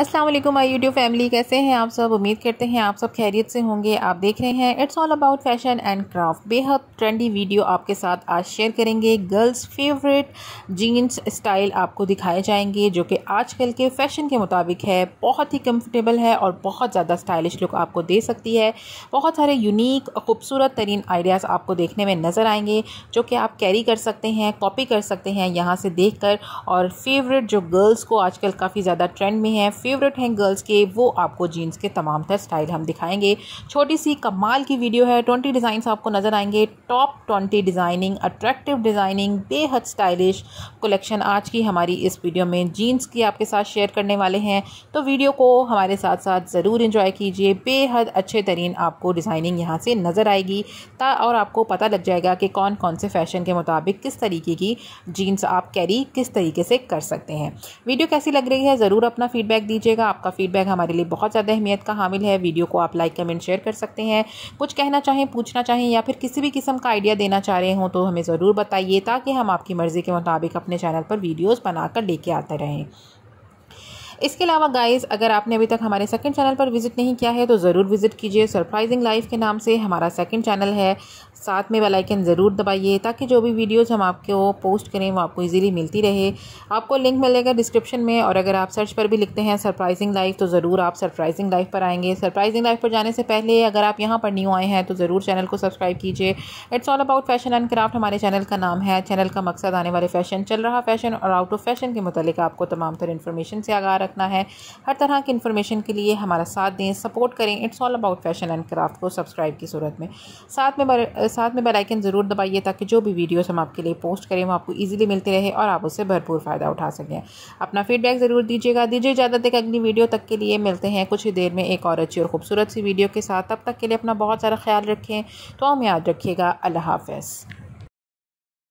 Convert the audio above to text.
अस्सलाम वालेकुम my YouTube family कैसे हैं आप सब उम्मीद करते हैं आप सब खैरियत से होंगे आप देख रहे हैं it's all about fashion and craft बेहद ट्रेंडी वीडियो आपके साथ आज शेयर करेंगे गर्ल्स फेवरेट जीन्स स्टाइल आपको दिखाए जाएंगे जो कि आजकल के फैशन के मुताबिक है बहुत ही कम्फर्टेबल है और बहुत ज़्यादा स्टाइलिश लुक आपको दे सकती है बहुत सारे यूनिक खूबसूरत तरीन आइडियाज़ आपको देखने में नज़र आएंगे जो कि आप कैरी कर सकते हैं कॉपी कर सकते हैं यहाँ से देख कर और फेवरेट जो गर्ल्स को आजकल काफ़ी ज़्यादा ट्रेंड में है फेवरेट हैं गर्ल्स के वो आपको जीन्स के तमाम तर स्टाइल हम दिखाएंगे छोटी सी कमाल की वीडियो है ट्वेंटी डिज़ाइंस आपको नज़र आएंगे top twenty designing attractive designing बेहद स्टाइलिश कलेक्शन आज की हमारी इस वीडियो में जीन्स की आपके साथ शेयर करने वाले हैं तो वीडियो को हमारे साथ साथ ज़रूर इंजॉय कीजिए बेहद अच्छे तरीन आपको डिज़ाइनिंग यहाँ से नज़र आएगी ता और आपको पता लग जाएगा कि कौन कौन से फैशन के मुताबिक किस तरीके की जीन्स आप कैरी किस तरीके से कर सकते हैं वीडियो कैसी लग रही है ज़रूर अपना फीडबैक दीजिए दीजिएगा आपका फीडबैक हमारे लिए बहुत ज़्यादा अहमियत का हामिल है वीडियो को आप लाइक कमेंट शेयर कर सकते हैं कुछ कहना चाहें पूछना चाहें या फिर किसी भी किस्म का आइडिया देना चाह रहे हों तो हमें ज़रूर बताइए ताकि हम आपकी मर्ज़ी के मुताबिक अपने चैनल पर वीडियोज़ बनाकर लेके आते रहें इसके अलावा गाइज अगर आपने अभी तक हमारे सेकंड चैनल पर विजिट नहीं किया है तो ज़रूर विजिट कीजिए सरप्राइजिंग लाइफ के नाम से हमारा सेकंड चैनल है साथ में वेलाइकन ज़रूर दबाइए ताकि जो भी वीडियोस हम आपको पोस्ट करें वो आपको इजीली मिलती रहे आपको लिंक मिलेगा डिस्क्रिप्शन में और अगर आप सर्च पर भी लिखते हैं सरप्राइजिंग लाइफ तो ज़रूर आप सरप्राइजिंग लाइफ पर आएंगे सरप्राइजिंग लाइफ पर जाने से पहले अगर आप यहाँ पर न्यू आए हैं तो ज़रूर चैनल को सब्सक्राइब कीजिए it's all about fashion and craft हमारे चैनल का नाम है चैनल का मकसद आने वाले फैशन चल रहा फैशन और आउट ऑफ फैशन के मतलब आपको तमाम तरह इन्फॉर्मेशन से आगाह रखना है हर तरह की इन्फॉर्मेशन के लिए हमारा साथ दें सपोर्ट करें it's all about fashion and craft को सब्सक्राइब की सूरत में साथ में साथ में बेलाइकन ज़रूर दबाइए ताकि जो भी वीडियोस हम आपके लिए पोस्ट करें वो आपको ईजिली मिलते रहे और आप उससे भरपूर फ़ायदा उठा सकें अपना फीडबैक ज़रूर दीजिएगा दीजिए ज्यादा देख अगली वीडियो तक के लिए मिलते हैं कुछ ही देर में एक और अच्छी और खूबसूरत सी वीडियो के साथ तब तक के लिए अपना बहुत सारा ख्याल रखें तो हम याद रखिएगा अल्लाह हाफ